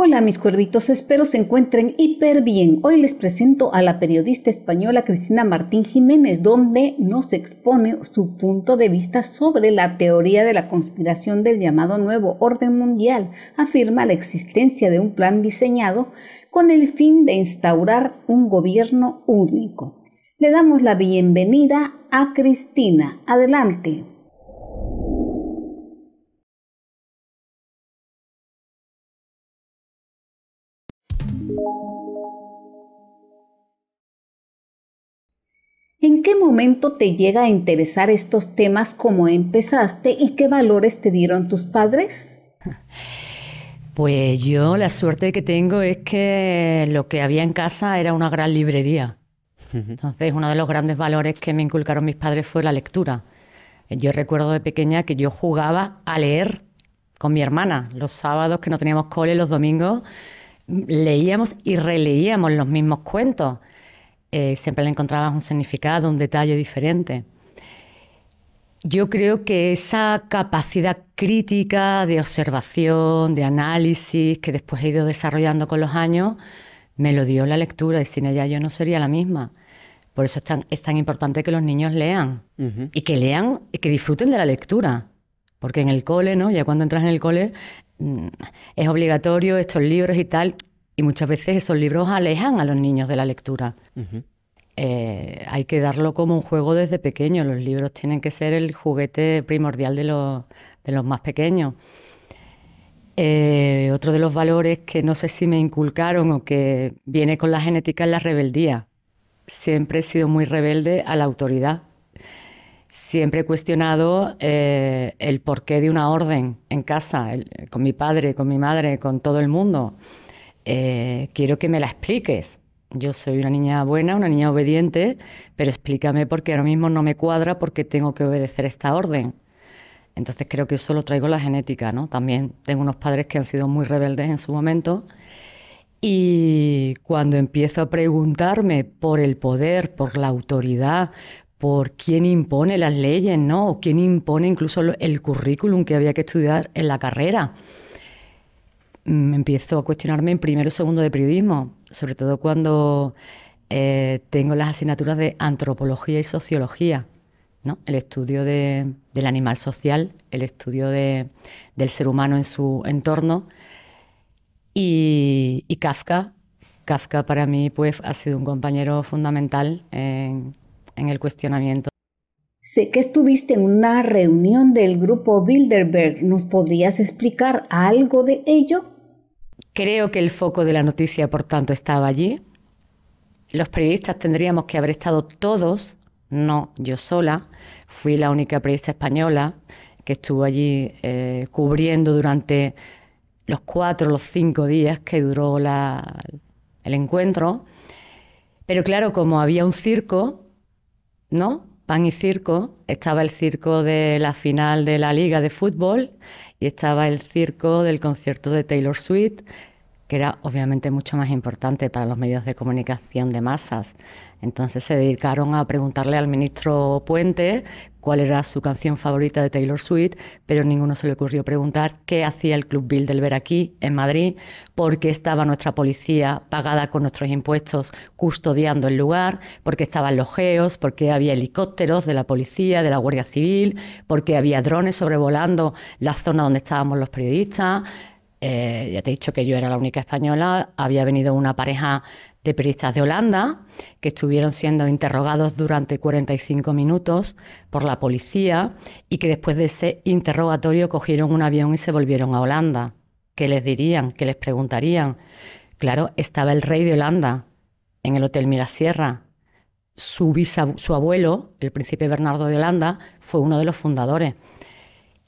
Hola mis cuervitos, espero se encuentren hiper bien. Hoy les presento a la periodista española Cristina Martín Jiménez, donde nos expone su punto de vista sobre la teoría de la conspiración del llamado nuevo orden mundial. Afirma la existencia de un plan diseñado con el fin de instaurar un gobierno único. Le damos la bienvenida a Cristina. Adelante. momento te llega a interesar estos temas como empezaste y qué valores te dieron tus padres? Pues yo la suerte que tengo es que lo que había en casa era una gran librería. Entonces uno de los grandes valores que me inculcaron mis padres fue la lectura. Yo recuerdo de pequeña que yo jugaba a leer con mi hermana los sábados que no teníamos cole, los domingos leíamos y releíamos los mismos cuentos. Eh, siempre le encontrabas un significado, un detalle diferente. Yo creo que esa capacidad crítica de observación, de análisis que después he ido desarrollando con los años, me lo dio la lectura y sin ella yo no sería la misma. Por eso es tan, importante que los niños lean y que lean y que disfruten de la lectura. Porque en el cole, ¿no? Ya cuando entras en el cole mm, es obligatorio estos libros y tal, y muchas veces esos libros alejan a los niños de la lectura. Eh, hay que darlo como un juego desde pequeño. Los libros tienen que ser el juguete primordial de los, de los más pequeños. Eh, otro de los valores que no sé si me inculcaron o que viene con la genética es la rebeldía. Siempre he sido muy rebelde a la autoridad siempre he cuestionado eh, el porqué de una orden en casa, con mi padre, con mi madre, con todo el mundo. Eh, quiero que me la expliques. Yo soy una niña buena, una niña obediente, pero explícame por qué ahora mismo no me cuadra, porque tengo que obedecer esta orden. Entonces creo que eso lo traigo la genética, ¿no? También tengo unos padres que han sido muy rebeldes en su momento y cuando empiezo a preguntarme por el poder, por la autoridad, por quién impone las leyes, ¿no? O quién impone incluso el currículum que había que estudiar en la carrera. Mm, empiezo a cuestionarme en primero o segundo de periodismo, sobre todo cuando eh, tengo las asignaturas de antropología y sociología, el estudio del animal social, el estudio del ser humano en su entorno y, Kafka. Kafka para mí pues, ha sido un compañero fundamental en el cuestionamiento. Sé que estuviste en una reunión del grupo Bilderberg. ¿Nos podrías explicar algo de ello? Creo que el foco de la noticia, por tanto, estaba allí. Los periodistas tendríamos que haber estado todos, no yo sola. Fui la única periodista española que estuvo allí eh, cubriendo durante los cuatro, los cinco días que duró el encuentro. Pero claro, como había un circo, ¿no? Pan y circo, estaba el circo de la final de la liga de fútbol, y estaba el circo del concierto de Taylor Swift, que era obviamente mucho más importante para los medios de comunicación de masas. Entonces se dedicaron a preguntarle al ministro Puente cuál era su canción favorita de Taylor Swift, pero ninguno se le ocurrió preguntar qué hacía el Club Bill del Ver aquí, en Madrid, por qué estaba nuestra policía pagada con nuestros impuestos custodiando el lugar, por qué estaban los geos, por qué había helicópteros de la policía, de la Guardia Civil, por qué había drones sobrevolando la zona donde estábamos los periodistas. Eh, ya te he dicho que yo era la única española, había venido una pareja de periodistas de Holanda que estuvieron siendo interrogados durante 45 minutos por la policía y que después de ese interrogatorio cogieron un avión y se volvieron a Holanda. ¿Qué les dirían? ¿Qué les preguntarían? Claro, estaba el rey de Holanda en el Hotel Mirasierra. su abuelo, el príncipe Bernardo de Holanda, fue uno de los fundadores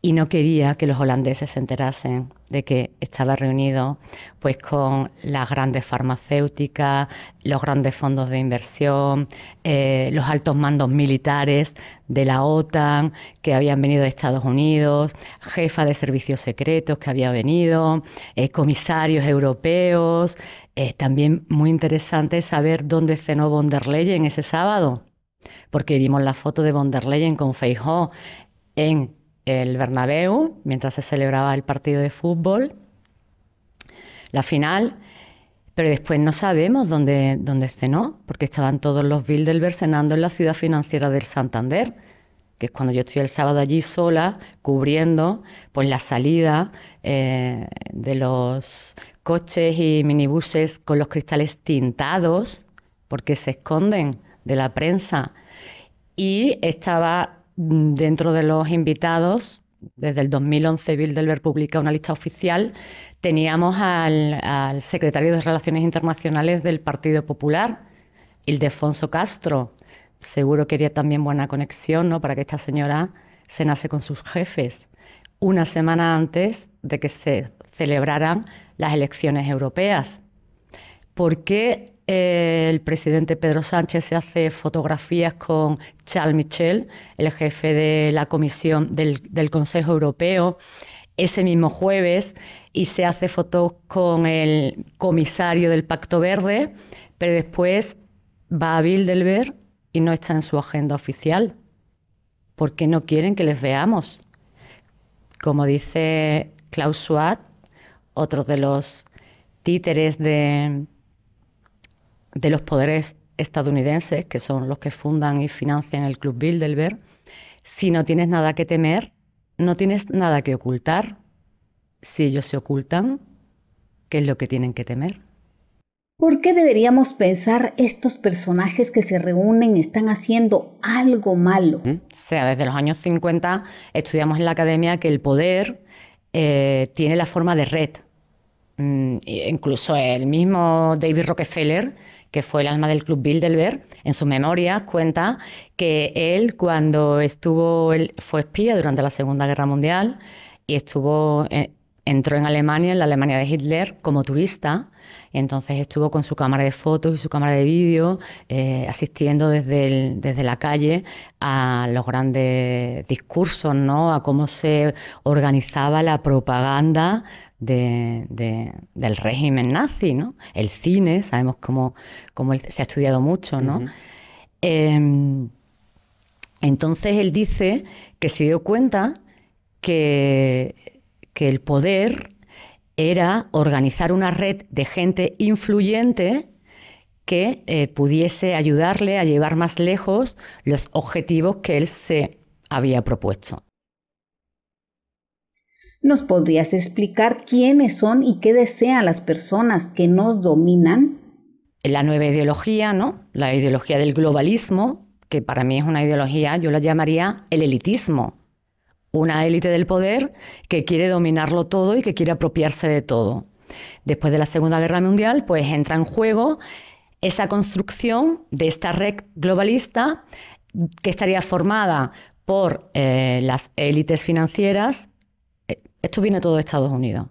y no quería que los holandeses se enterasen de que estaba reunido pues con las grandes farmacéuticas, los grandes fondos de inversión, eh, los altos mandos militares de la OTAN que habían venido de Estados Unidos, jefa de servicios secretos que había venido, eh, comisarios europeos. también muy interesante saber dónde cenó von der Leyen ese sábado, porque vimos la foto de von der Leyen con Feijó en el Bernabéu, mientras se celebraba el partido de fútbol, la final, pero después no sabemos dónde, cenó, porque estaban todos los Bilderberg cenando en la ciudad financiera del Santander, que es cuando yo estoy el sábado allí sola, cubriendo pues, la salida eh, de los coches y minibuses con los cristales tintados, porque se esconden de la prensa. Y estaba dentro de los invitados, desde el 2011 Bilderberg publica una lista oficial, teníamos al, secretario de Relaciones Internacionales del Partido Popular, Ildefonso Castro. Seguro quería también buena conexión ¿no? para que esta señora se nace con sus jefes, una semana antes de que se celebraran las elecciones europeas. ¿Por qué el presidente Pedro Sánchez se hace fotografías con Charles Michel, el jefe de la Comisión del, Consejo Europeo, ese mismo jueves, y se hace fotos con el comisario del Pacto Verde, pero después va a Bilderberg y no está en su agenda oficial, porque no quieren que les veamos. Como dice Klaus Schwab, otro de los títeres de, de los poderes estadounidenses, que son los que fundan y financian el Club Bilderberg, si no tienes nada que temer, no tienes nada que ocultar. Si ellos se ocultan, ¿qué es lo que tienen que temer? ¿Por qué deberíamos pensar estos personajes que se reúnen están haciendo algo malo? ¿Mm? O sea, desde los años 50 estudiamos en la academia que el poder eh, tiene la forma de red. Mm, e incluso el mismo David Rockefeller que fue el alma del Club Bilderberg, en sus memorias cuenta que él cuando estuvo, fue espía durante la Segunda Guerra Mundial y estuvo, eh, entró en Alemania, en la Alemania de Hitler, como turista entonces estuvo con su cámara de fotos y su cámara de vídeo, eh, asistiendo desde, la calle a los grandes discursos, ¿no? a cómo se organizaba la propaganda del régimen nazi. ¿no? El cine, sabemos cómo, se ha estudiado mucho. ¿no? Em, entonces él dice que se dio cuenta que, que el poder era organizar una red de gente influyente que eh, pudiese ayudarle a llevar más lejos los objetivos que él se había propuesto. ¿Nos podrías explicar quiénes son y qué desean las personas que nos dominan? La nueva ideología, ¿no? La ideología del globalismo, que para mí es una ideología, yo la llamaría el elitismo, una élite del poder que quiere dominarlo todo y que quiere apropiarse de todo. Después de la Segunda Guerra Mundial, pues entra en juego esa construcción de esta red globalista que estaría formada por eh, las élites financieras. Eh, esto viene todo de Estados Unidos.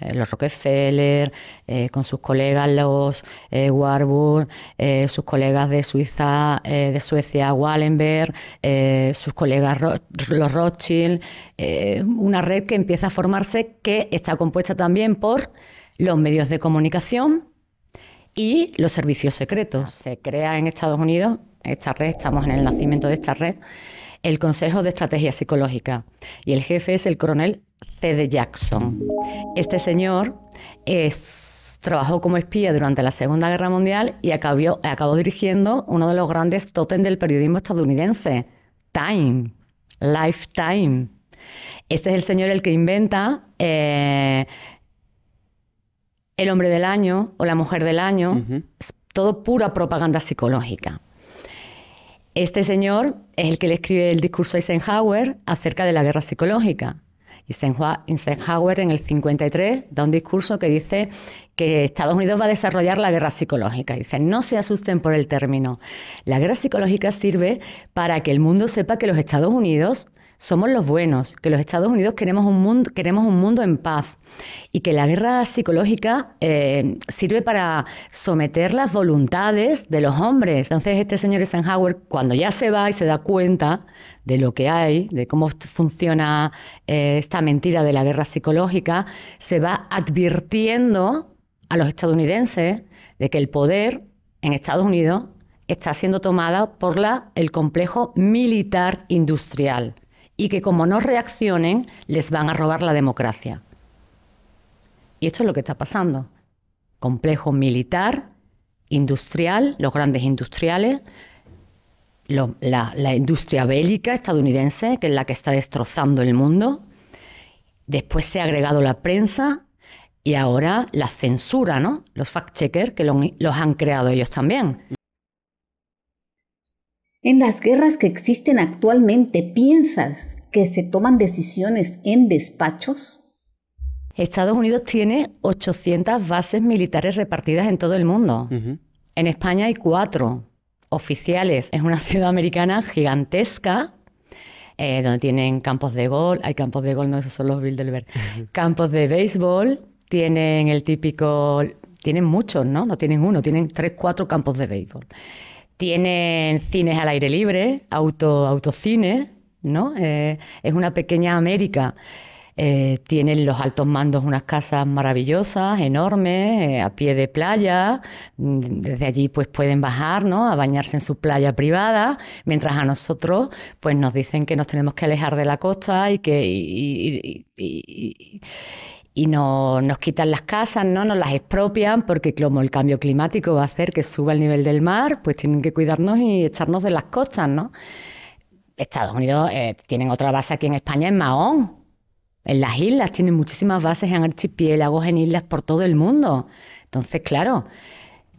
Eh, los Rockefeller, eh, con sus colegas los eh, Warburg, sus colegas de Suiza, de Suecia, Wallenberg, sus colegas los Rothschild, una red que empieza a formarse que está compuesta también por los medios de comunicación y los servicios secretos. Se crea en Estados Unidos esta red, estamos en el nacimiento de esta red el Consejo de Estrategia Psicológica y el jefe es el coronel C.D. Jackson. Este señor eh, trabajó como espía durante la Segunda Guerra Mundial y acabó, dirigiendo uno de los grandes tótem del periodismo estadounidense, Time, Lifetime. Este es el señor el que inventa eh, el hombre del año o la mujer del año, todo pura propaganda psicológica. Este señor es el que le escribe el discurso a Eisenhower acerca de la guerra psicológica. Eisenhower en el 53 da un discurso que dice que Estados Unidos va a desarrollar la guerra psicológica. Dice, no se asusten por el término. La guerra psicológica sirve para que el mundo sepa que los Estados Unidos somos los buenos, que los Estados Unidos queremos un mundo, queremos un mundo en paz y que la guerra psicológica eh, sirve para someter las voluntades de los hombres. Entonces este señor Eisenhower, cuando ya se va y se da cuenta de lo que hay, de cómo funciona eh, esta mentira de la guerra psicológica, se va advirtiendo a los estadounidenses de que el poder en Estados Unidos está siendo tomado por el complejo militar industrial y que como no reaccionen les van a robar la democracia. Y esto es lo que está pasando. Complejo militar, industrial, los grandes industriales, la, industria bélica estadounidense, que es la que está destrozando el mundo. Después se ha agregado la prensa, y ahora la censura, ¿no? Los fact-checkers que los han creado ellos también. En las guerras que existen actualmente, ¿piensas que se toman decisiones en despachos? Estados Unidos tiene 800 bases militares repartidas en todo el mundo. En España hay cuatro oficiales. Es una ciudad americana gigantesca, eh, donde tienen campos de gol. Hay campos de gol, no, esos son los Bilderberg. Campos de béisbol, tienen el típico. Tienen muchos, ¿no? No tienen uno, tienen tres, cuatro campos de béisbol. Tienen cines al aire libre, auto, autocines, ¿no? Eh, es una pequeña América. Eh, tienen los altos mandos unas casas maravillosas, enormes, eh, a pie de playa. Mm, desde allí pues pueden bajar, ¿no? A bañarse en su playa privada, mientras a nosotros pues nos dicen que nos tenemos que alejar de la costa y que y no, nos quitan las casas, ¿no? nos las expropian, porque como el cambio climático va a hacer que suba el nivel del mar, pues tienen que cuidarnos y echarnos de las costas, ¿no? Estados Unidos eh, tienen otra base aquí en España, en Mahón, en las islas, tienen muchísimas bases en archipiélagos, en islas por todo el mundo. Entonces, claro,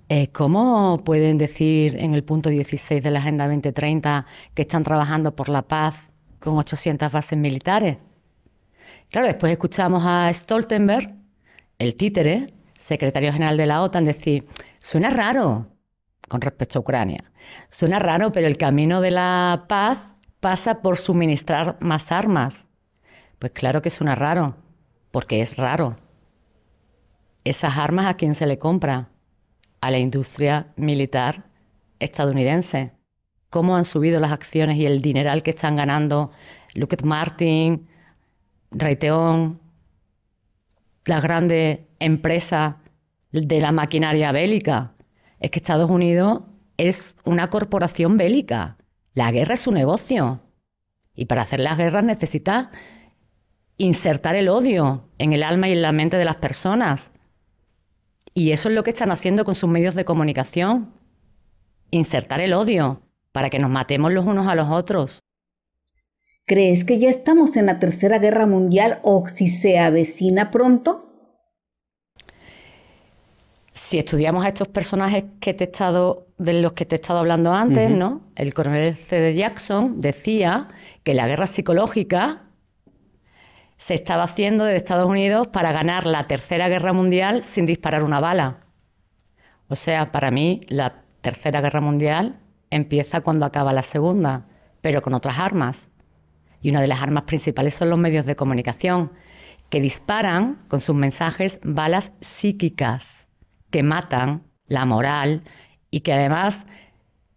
eh, ¿cómo pueden decir en el punto 16 de la Agenda 2030 que están trabajando por la paz con 800 bases militares? Claro, después escuchamos a Stoltenberg, el títere, secretario general de la OTAN, decir, suena raro con respecto a Ucrania. Suena raro, pero el camino de la paz pasa por suministrar más armas. Pues claro que suena raro, porque es raro. Esas armas a quién se le compra? A la industria militar estadounidense. ¿Cómo han subido las acciones y el dineral que están ganando Lockheed Martin, Reiteón, las grandes empresas de la maquinaria bélica. Es que Estados Unidos es una corporación bélica. La guerra es su negocio. Y para hacer las guerras necesita insertar el odio en el alma y en la mente de las personas. Y eso es lo que están haciendo con sus medios de comunicación. Insertar el odio para que nos matemos los unos a los otros. ¿Crees que ya estamos en la Tercera Guerra Mundial o si se avecina pronto? Si estudiamos a estos personajes que te he estado, de los que te he estado hablando antes, ¿no? El coronel C.D. Jackson decía que la guerra psicológica se estaba haciendo desde Estados Unidos para ganar la Tercera Guerra Mundial sin disparar una bala. O sea, para mí la Tercera Guerra Mundial empieza cuando acaba la Segunda, pero con otras armas y una de las armas principales son los medios de comunicación, que disparan con sus mensajes balas psíquicas que matan la moral y que además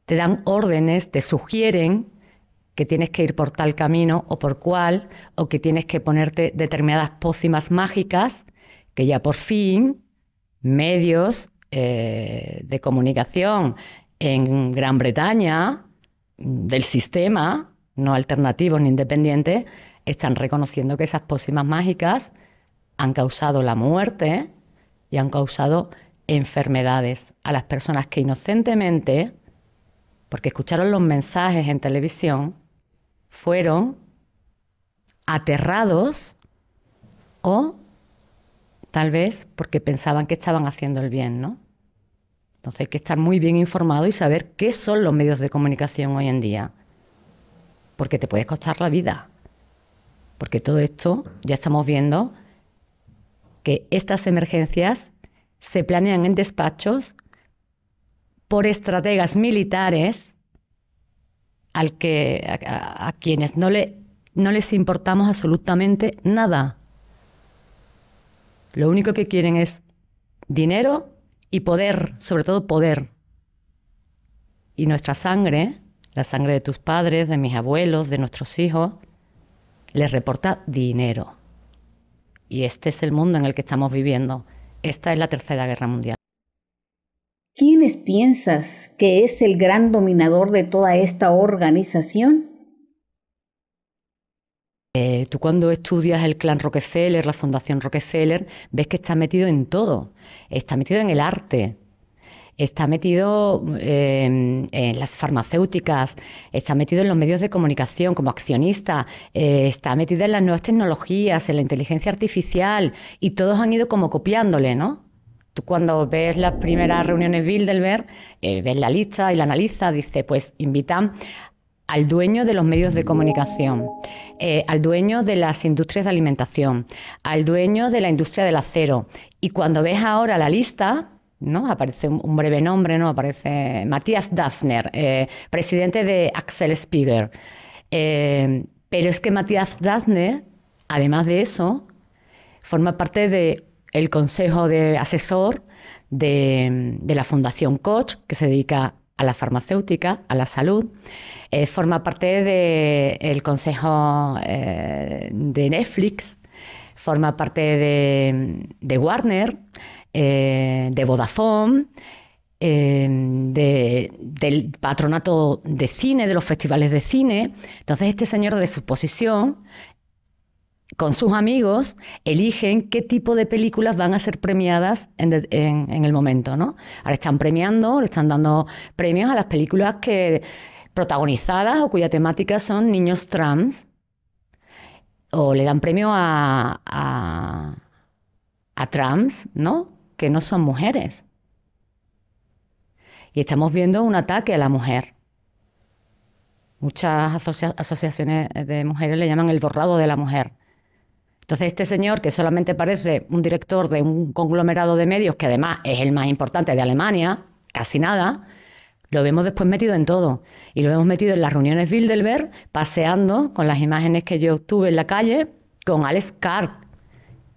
te dan órdenes, te sugieren que tienes que ir por tal camino o por cual, o que tienes que ponerte determinadas pócimas mágicas, que ya por fin medios eh, de comunicación en Gran Bretaña, del sistema, no alternativos ni independientes, están reconociendo que esas pósimas mágicas han causado la muerte y han causado enfermedades a las personas que inocentemente, porque escucharon los mensajes en televisión, fueron aterrados o tal vez porque pensaban que estaban haciendo el bien, ¿no? Entonces hay que estar muy bien informado y saber qué son los medios de comunicación hoy en día porque te puede costar la vida. Porque todo esto ya estamos viendo que estas emergencias se planean en despachos por estrategas militares al que, a, quienes le, no les importamos absolutamente nada. Lo único que quieren es dinero y poder, sobre todo poder. Y nuestra sangre la sangre de tus padres, de mis abuelos, de nuestros hijos, les reporta dinero. Y este es el mundo en el que estamos viviendo. Esta es la Tercera Guerra Mundial. ¿Quiénes piensas que es el gran dominador de toda esta organización? Eh, tú cuando estudias el clan Rockefeller, la Fundación Rockefeller, ves que está metido en todo. Está metido en el arte, está metido em, en las farmacéuticas, está metido en los medios de comunicación como accionista, eh, está metido en las nuevas tecnologías, en la inteligencia artificial, y todos han ido como copiándole, ¿no? Tú cuando ves las primeras reuniones Bilderberg, eh, ves la lista y la analiza... dice, pues invitan al dueño de los medios de comunicación, eh, al dueño de las industrias de alimentación, al dueño de la industria del acero. Y cuando ves ahora la lista, Aparece un breve nombre, ¿no? Aparece Matías Dafner, eh, presidente de Axel Spiegel. Eh, pero es que Matías Dafner, además de eso, forma parte del el consejo de asesor de, la Fundación Koch, que se dedica a la farmacéutica, a la salud. Eh, forma parte del el consejo de Netflix, forma parte de Warner. Eh, de Vodafone, eh, del patronato de cine, de los festivales de cine. Entonces este señor de su posición, con sus amigos, eligen qué tipo de películas van a ser premiadas en, el momento. ¿no? Ahora están premiando, le están dando premios a las películas que protagonizadas o cuya temática son niños trans, o le dan premio a, a, a trans, ¿no? que no son mujeres. Y estamos viendo un ataque a la mujer. Muchas asociaciones de mujeres le llaman el borrado de la mujer. Entonces este señor, que solamente parece un director de un conglomerado de medios, que además es el más importante de Alemania, casi nada, lo vemos después metido en todo. Y lo hemos metido en las reuniones Bilderberg, paseando con las imágenes que yo tuve en la calle, con Alex Karp,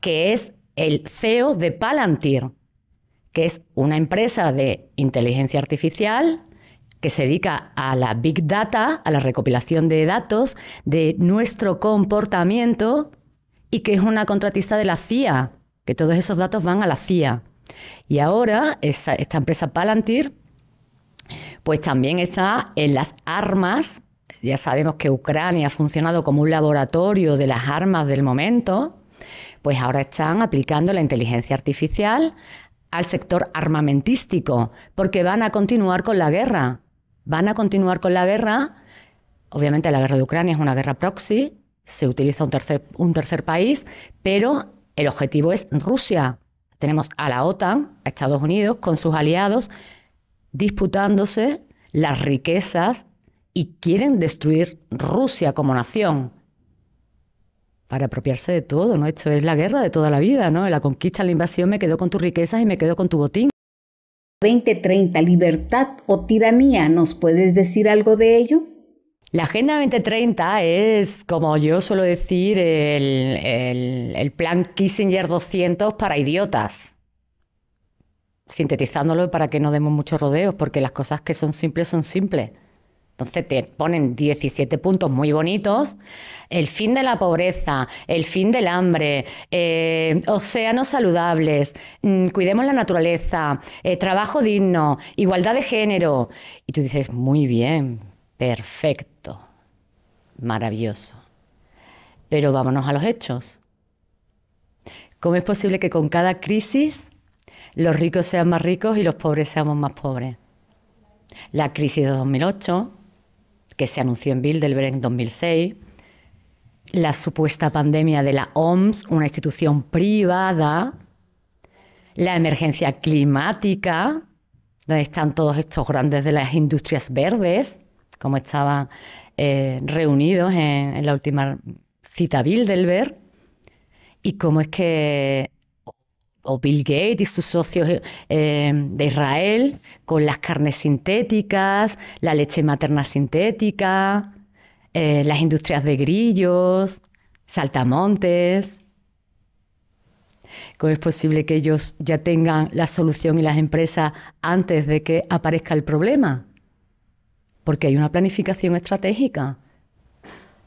que es el CEO de Palantir, que es una empresa de inteligencia artificial que se dedica a la big data, a la recopilación de datos de nuestro comportamiento y que es una contratista de la CIA, que todos esos datos van a la CIA. Y ahora esta empresa Palantir pues también está en las armas. Ya sabemos que Ucrania ha funcionado como un laboratorio de las armas del momento. Pues ahora están aplicando la inteligencia artificial al sector armamentístico, porque van a continuar con la guerra. Van a continuar con la guerra. Obviamente la guerra de Ucrania es una guerra proxy, se utiliza un tercer, país, pero el objetivo es Rusia. Tenemos a la OTAN, a Estados Unidos, con sus aliados, disputándose las riquezas y quieren destruir Rusia como nación para apropiarse de todo, ¿no? Esto es la guerra de toda la vida, ¿no? La conquista, la invasión, me quedo con tus riquezas y me quedo con tu botín. 2030, libertad o tiranía, ¿nos puedes decir algo de ello? La Agenda 2030 es, como yo suelo decir, el, el plan Kissinger 200 para idiotas. Sintetizándolo para que no demos muchos rodeos, porque las cosas que son simples son simples. Entonces te ponen 17 puntos muy bonitos. El fin de la pobreza, el fin del hambre, eh, océanos saludables, mm, cuidemos la naturaleza, eh, trabajo digno, igualdad de género. Y tú dices, muy bien, perfecto, maravilloso. Pero vámonos a los hechos. ¿Cómo es posible que con cada crisis los ricos sean más ricos y los pobres seamos más pobres? La crisis de 2008, que se anunció en Bilderberg en 2006, la supuesta pandemia de la OMS, una institución privada, la emergencia climática, donde están todos estos grandes de las industrias verdes, como estaban eh, reunidos en, en la última cita Bilderberg, y cómo es que o Bill Gates y sus socios eh, de Israel con las carnes sintéticas, la leche materna sintética, eh, las industrias de grillos, saltamontes. ¿Cómo es posible que ellos ya tengan la solución y las empresas antes de que aparezca el problema? Porque hay una planificación estratégica.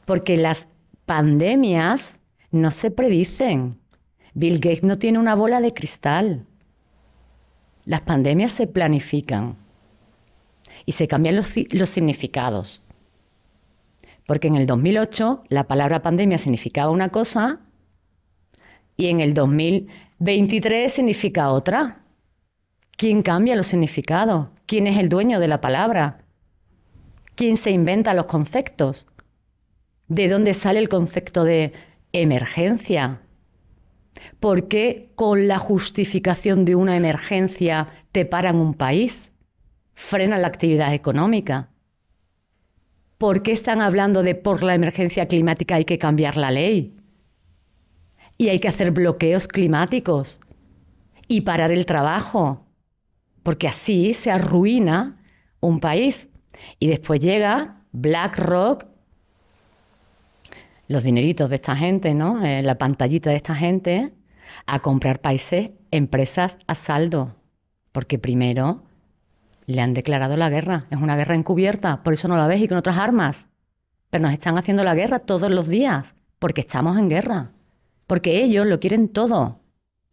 Porque las pandemias no se predicen Bill Gates no tiene una bola de cristal. Las pandemias se planifican y se cambian los, significados. Porque en el 2008 la palabra pandemia significaba una cosa y en el 2023 significa otra. ¿Quién cambia los significados? ¿Quién es el dueño de la palabra? ¿Quién se inventa los conceptos? ¿De dónde sale el concepto de emergencia? ¿Por qué con la justificación de una emergencia te paran un país? Frenan la actividad económica. ¿Por qué están hablando de por la emergencia climática hay que cambiar la ley? Y hay que hacer bloqueos climáticos y parar el trabajo, porque así se arruina un país. Y después llega BlackRock los dineritos de esta gente, ¿no? Eh, la pantallita de esta gente, a comprar países, empresas a saldo. Porque primero le han declarado la guerra. Es una guerra encubierta, por eso no la ves y con otras armas. Pero nos están haciendo la guerra todos los días, porque estamos en guerra. Porque ellos lo quieren todo.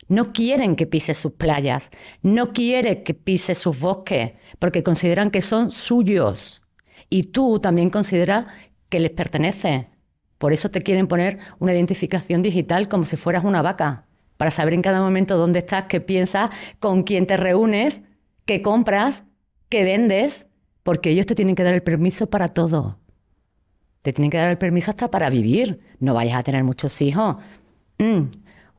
No quieren que pise sus playas, no quieren que pise sus bosques, porque consideran que son suyos. Y tú también consideras que les pertenece. Por eso te quieren poner una identificación digital como si fueras una vaca, para saber en cada momento dónde estás, qué piensas, con quién te reúnes, qué compras, qué vendes, porque ellos te tienen que dar el permiso para todo. Te tienen que dar el permiso hasta para vivir. No vayas a tener muchos hijos. Mm,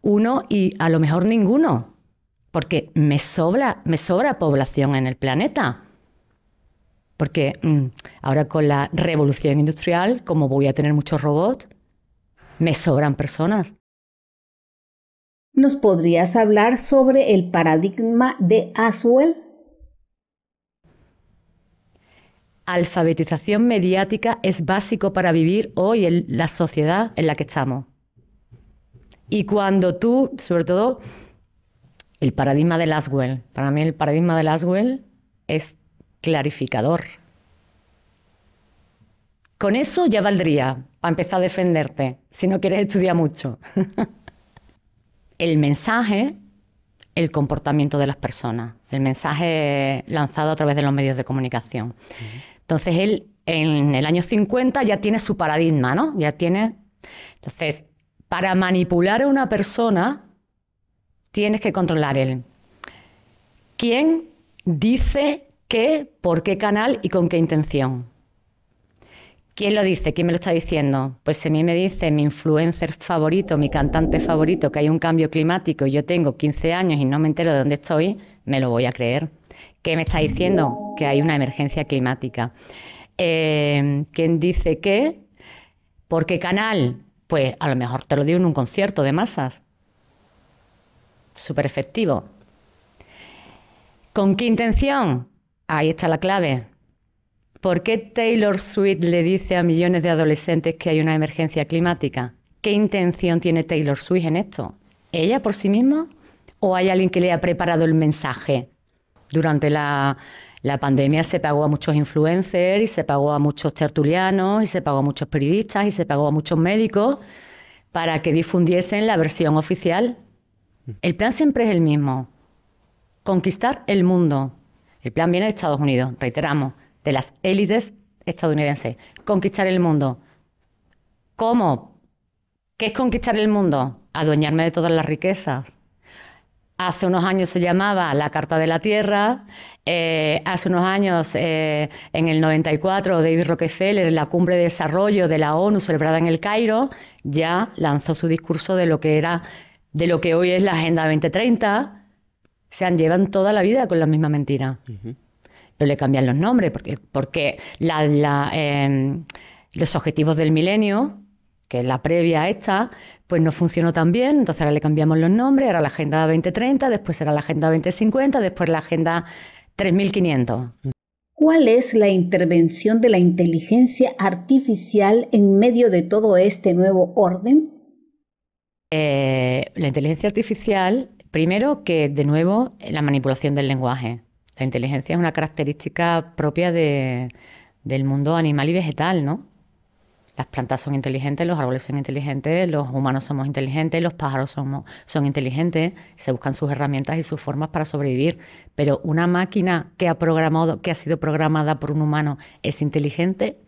uno y a lo mejor ninguno, porque me me sobra población en el planeta. Porque mm, ahora con la revolución industrial, como voy a tener muchos robots, me sobran personas. ¿Nos podrías hablar sobre el paradigma de Aswell? Alfabetización mediática es básico para vivir hoy en la sociedad en la que estamos. Y cuando tú, sobre todo, el paradigma de Aswell, para mí el paradigma de Aswell es clarificador. Con eso ya valdría para empezar a defenderte, si no quieres estudiar mucho. el mensaje, el comportamiento de las personas, el mensaje lanzado a través de los medios de comunicación. Entonces él en el año 50 ya tiene su paradigma, ¿no? Ya tiene... Entonces, para manipular a una persona, tienes que controlar él. ¿Quién dice ¿Qué, por qué canal y con qué intención? ¿Quién lo dice? ¿Quién me lo está diciendo? Pues si a mí me dice mi influencer favorito, mi cantante favorito, que hay un cambio climático y yo tengo 15 años y no me entero de dónde estoy, me lo voy a creer. ¿Qué me está diciendo? Que hay una emergencia climática. Eh, ¿Quién dice qué? ¿Por qué canal? Pues a lo mejor te lo digo en un concierto de masas. Súper efectivo. ¿Con qué intención? Ahí está la clave. ¿Por qué Taylor Swift le dice a millones de adolescentes que hay una emergencia climática? ¿Qué intención tiene Taylor Swift en esto? ¿Ella por sí misma? ¿O hay alguien que le ha preparado el mensaje? Durante la, la pandemia se pagó a muchos influencers y se pagó a muchos tertulianos y se pagó a muchos periodistas y se pagó a muchos médicos para que difundiesen la versión oficial. Mm. El plan siempre es el mismo, conquistar el mundo, el plan viene de Estados Unidos, reiteramos, de las élites estadounidenses. Conquistar el mundo. ¿Cómo? ¿Qué es conquistar el mundo? Adueñarme de todas las riquezas. Hace unos años se llamaba la Carta de la Tierra, eh, hace unos años, eh, en el 94, David Rockefeller, en la cumbre de desarrollo de la ONU celebrada en el Cairo, ya lanzó su discurso de lo que era, de lo que hoy es la Agenda 2030, se llevan toda la vida con la misma mentira. Pero le cambian los nombres, porque, porque em, los objetivos del milenio, que es la previa a esta, pues no funcionó tan bien, entonces ahora le cambiamos los nombres, ahora la Agenda 2030, después era la Agenda 2050, después la Agenda 3500. ¿Cuál es la intervención de la inteligencia artificial en medio de todo este nuevo orden? Eh, la inteligencia artificial Primero que, de nuevo, la manipulación del lenguaje. La inteligencia es una característica propia del mundo animal y vegetal, ¿no? Las plantas son inteligentes, los árboles son inteligentes, los humanos somos inteligentes, los pájaros son inteligentes, se buscan sus herramientas y sus formas para sobrevivir. Pero una máquina que ha programado, que ha sido programada por un humano, es inteligente.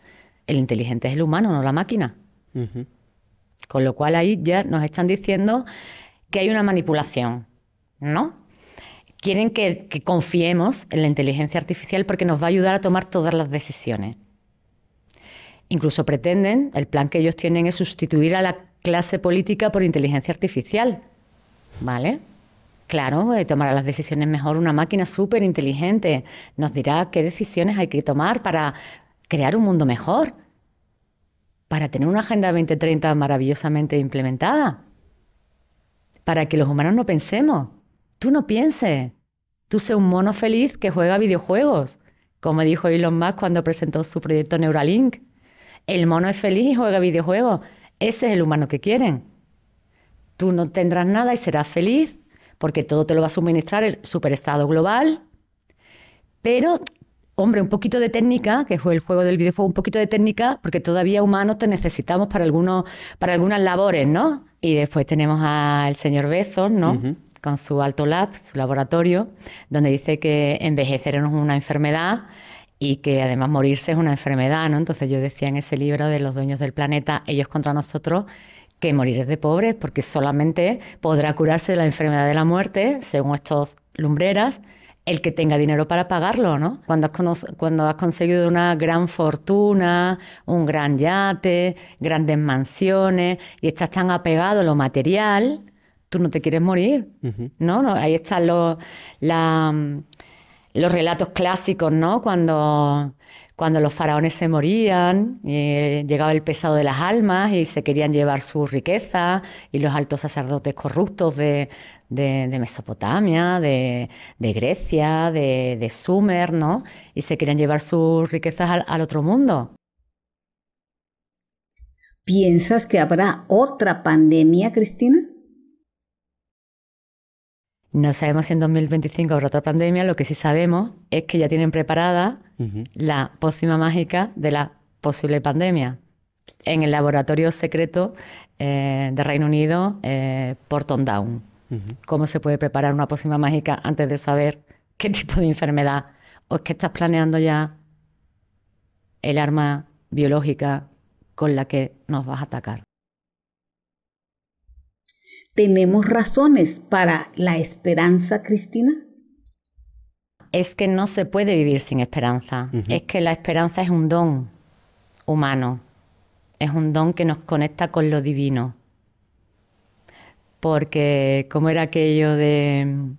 El inteligente es el humano, no la máquina. Con lo cual ahí ya nos están diciendo que hay una manipulación ¿no? Quieren que, confiemos en la inteligencia artificial porque nos va a ayudar a tomar todas las decisiones. Incluso pretenden, el plan que ellos tienen es sustituir a la clase política por inteligencia artificial. ¿Vale? Claro, eh, tomará las decisiones mejor una máquina súper inteligente. Nos dirá qué decisiones hay que tomar para crear un mundo mejor, para tener una Agenda 2030 maravillosamente implementada, para que los humanos no pensemos, tú no pienses. Tú sé un mono feliz que juega videojuegos, como dijo Elon Musk cuando presentó su proyecto Neuralink. El mono es feliz y juega videojuegos. Ese es el humano que quieren. Tú no tendrás nada y serás feliz porque todo te lo va a suministrar el superestado global. Pero, hombre, un poquito de técnica, que fue el juego del videojuego, un poquito de técnica, porque todavía humanos te necesitamos para, algunos, para algunas labores, ¿no? Y después tenemos al señor Bezos, ¿no? con su Alto Lab, su laboratorio, donde dice que envejecer es una enfermedad y que además morirse es una enfermedad, ¿no? Entonces yo decía en ese libro de los dueños del planeta, ellos contra nosotros, que morir es de pobres porque solamente podrá curarse de la enfermedad de la muerte, según estos lumbreras, el que tenga dinero para pagarlo, ¿no? Cuando has, cuando has conseguido una gran fortuna, un gran yate, grandes mansiones y estás tan apegado a lo material, tú no te quieres morir, ¿no? ¿no? Ahí están los, los relatos clásicos, ¿no? Cuando, cuando los faraones se morían, eh, llegaba el pesado de las almas y se querían llevar su riqueza, y los altos sacerdotes corruptos de, Mesopotamia, de, Grecia, de, Sumer, ¿no? Y se querían llevar sus riquezas al otro mundo. ¿Piensas que habrá otra pandemia, Cristina? No sabemos si en 2025 habrá otra pandemia, lo que sí sabemos es que ya tienen preparada la pócima mágica de la posible pandemia en el laboratorio secreto eh, de Reino Unido, eh, por Porton Down. ¿Cómo se puede preparar una pócima mágica antes de saber qué tipo de enfermedad o es que estás planeando ya el arma biológica con la que nos vas a atacar? ¿Tenemos razones para la esperanza, Cristina? Es que no se puede vivir sin esperanza. Es que la esperanza es un don humano. Es un don que nos conecta con lo divino. Porque, como era aquello de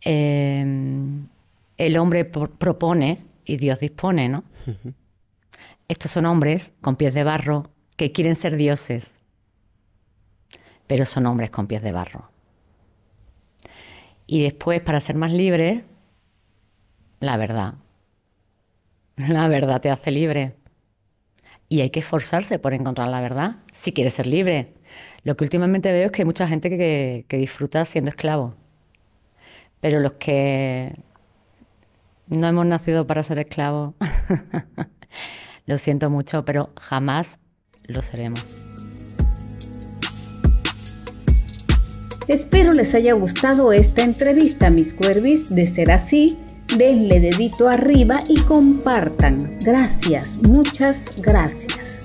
em, el hombre propone y Dios dispone, ¿no? Estos son hombres con pies de barro que quieren ser dioses pero son hombres con pies de barro. Y después, para ser más libre, la verdad. La verdad te hace libre. Y hay que esforzarse por encontrar la verdad si quieres ser libre. Lo que últimamente veo es que hay mucha gente que, que disfruta siendo esclavo. Pero los que no hemos nacido para ser esclavos, lo siento mucho, pero jamás lo seremos. Espero les haya gustado esta entrevista, mis cuervis. De ser así, denle dedito arriba y compartan. Gracias, muchas gracias.